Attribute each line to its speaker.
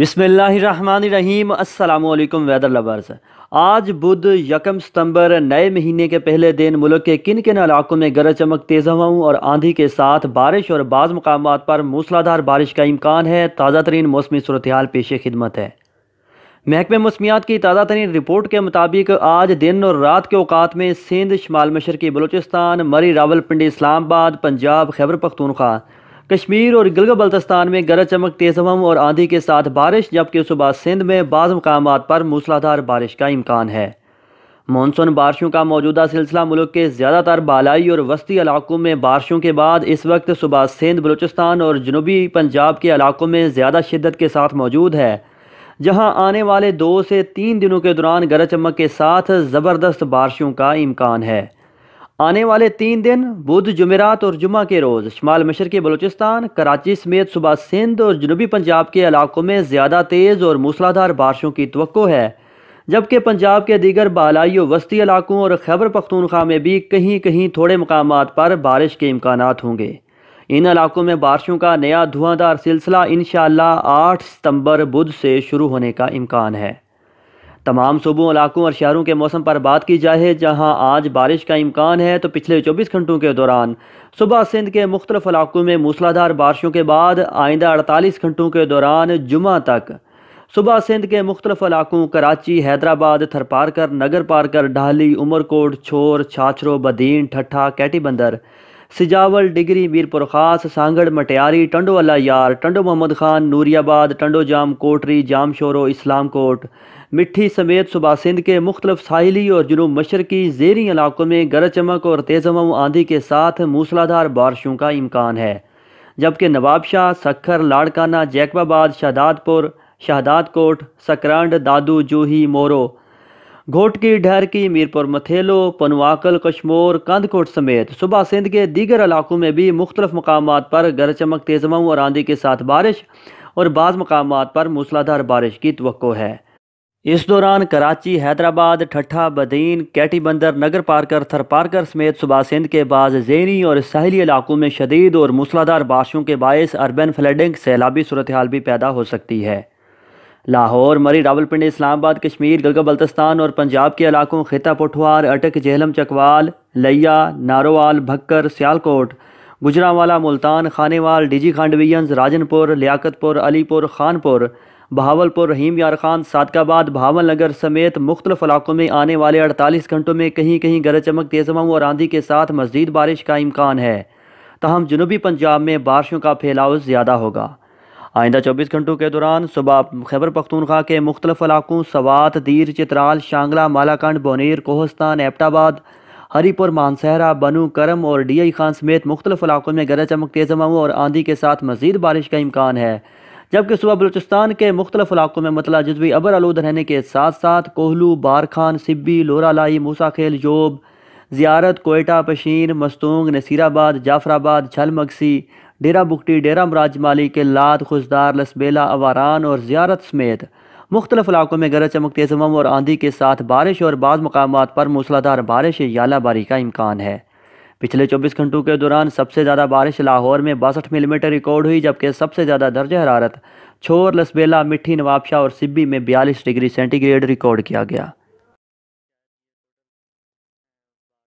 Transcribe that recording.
Speaker 1: बिसमीम अल्लाम weather lovers आज बुध यकम सितंबर नए महीने के पहले दिन मुल्क के किन किन इलाकों में गरज चमक तेज़ हवाओं और आंधी के साथ बारिश और बाज़ मकाम पर मूसलाधार बारिश का इम्कान है ताज़ा तरीन मौसमी सूरत हाल पेश खिदमत है महकमे मौसमियात की ताज़ा तरीन रिपोर्ट के मुताबिक आज दिन और रात के औकात में सिंध शुमाल मशरकी बलूचिस्तान मरी रावलपिंडी इस्लामाबाद पंजाब खैबर पख्तूनख्वा कश्मीर और गिलगत बल्तिस्तान में गरज चमक तेज हवाओं और आंधी के साथ बारिश जबकि सुबह सिंध में बाज़ मकाम पर मूसलाधार बारिश का इम्कान है मानसून बारिशों का मौजूदा सिलसिला मुल्क के ज़्यादातर बालाई और वस्ती इलाकों में बारिशों के बाद इस वक्त सुबह सिंध बलूचिस्तान और जनूबी पंजाब के इलाकों में ज़्यादा शिदत के साथ मौजूद है जहां आने वाले दो से तीन दिनों के दौरान गरज चमक के साथ ज़बरदस्त बारिशों का इम्कान है आने वाले तीन दिन बुध जुमेरात और जुमा के रोज़ शमाल के बलोचिस्तान कराची समेत सुबह सिंध और जनूबी पंजाब के इलाकों में ज़्यादा तेज़ और मूसलाधार बारिशों की तो है जबकि पंजाब के दीगर बालाई वस्ती इलाकों और खैबर पख्तूनख्वा में भी कहीं कहीं थोड़े मकाम पर बारिश के इम्कान होंगे इन इलाकों में बारिशों का नया धुआंधार सिलसिला इन शाह आठ सितम्बर बुध से शुरू होने का इम्कान है तमाम सूबों इलाकों और शहरों के मौसम पर बात की जाए जहाँ आज बारिश का इम्कान है तो पिछले चौबीस घंटों के दौरान सुबह सिंध के मुख्तलिफ इलाकों में मूसलाधार बारिशों के बाद आइंदा अड़तालीस घंटों के दौरान जुमा तक सुबह सिंध के मुख्तलिफ इलाकों कराची हैदराबाद थरपारकर नगर पारकर ढाली उमरकोट छोर छाछरो बदीन ठट्ठा कैटी बंदर सिजावल डिगरी मीरपुर ख़ास Sanghar Matiari Tando Allahyar Tando Muhammad Khan Nooriabad Tando Jam Kotri Jamshoro Islamkot Mithi समेत सुबह सिंध के मुख्तलिफ साहिली और जुनूब मशरकी जेरी इलाकों में गरज चमक और हवाओं आंधी के साथ मूसलाधार बारिशों का इम्कान है जबकि नवाबशाह सखर लाड़काना जैकबाबाद शहदादपुर शहदाद कोट दादू जूही मोरो घोटकी ढहरकी मीरपुर मथेलो पनवाकल कश्मोर कंदकोट समेत सुबह सिंध के दीगर इलाकों में भी मुख्तलिफ मकाम पर गरज चमक हवाओं और आंधी के साथ बारिश और बाज़ मकाम पर मूसलाधार बारिश की तो है इस दौरान कराची हैदराबाद ठट्ठा बदीन कैटी बंदर नगर पार्कर थर पार्कर समेत सुबह सिंध के बाद ज़ैनी और साहली इलाकों में शदीद और मूसलाधार बारिशों के बायस अर्बन फ्लडिंग सैलाबी सूरत हाल भी पैदा हो सकती है लाहौर मरी रावलपिंडी इस्लामाबाद कश्मीर गलगा बल्तिस्तान और पंजाब के इलाकों खिता पठवार अटक जहलम चकवाल लिया नारोवाल भक्कर सियालकोट गुजरावाला मुल्तान खानेवाल डीजी खांडवियंस राजनपुर लियाकतपुर अलीपुर खानपुर बहावलपुर रहीम यार खान सादकाबाद भावल नगर समेत मुख्तलिफ इलाकों में आने वाले अड़तालीस घंटों में कहीं कहीं गरज चमक हवाओं और आंधी के साथ मजीद बारिश का इम्कान है तहम जनूबी पंजाब में बारिशों का फैलाव ज़्यादा होगा आइंदा चौबीस घंटों के दौरान सुबह खैबर पख्तूनख्वा के मुख्तलिफ इलाकों सवात दीर चित्राल शांगला मालाकंड बोनीर कोहस्तान एबटाबाद हरीपुर मानसहरा बनू करम और डी आई खान समेत मुख्तलिफ इलाकों में गरज चमक तेज़ हवाओं और आंधी के साथ मजीद बारिश का इम्कान है जबकि सुबह बलूचिस्तान के मुख्तलिफ इलाकों में मतला जजवी अबर आलूद रहने के साथ साथ कोहलू बारखान सिब्बी लोरालाई मूसाखेल जोब जियारत कोयटा पशीन मस्तूंग नसीराबाद जाफराबाद झलमगसी डेरा बुकटी डेरा मराज माली के लाद खुशदार लसबेला अवारान और ज्यारत समेत मुख्तलिफ इलाकों में गरज चमक तेजमम और आंधी के साथ बारिश और बाद मकाम पर मूसलाधार बारिश याला बारी का इम्कान है पिछले चौबीस घंटों के दौरान सबसे ज़्यादा बारिश लाहौर में बासठ मिलीमीटर रिकॉर्ड हुई जबकि सबसे ज़्यादा दर्ज हरारत छोर लसबेला मिट्टी नवाबशाह और सिब्बी में बयालीस डिग्री सेंटीग्रेड रिकॉर्ड किया गया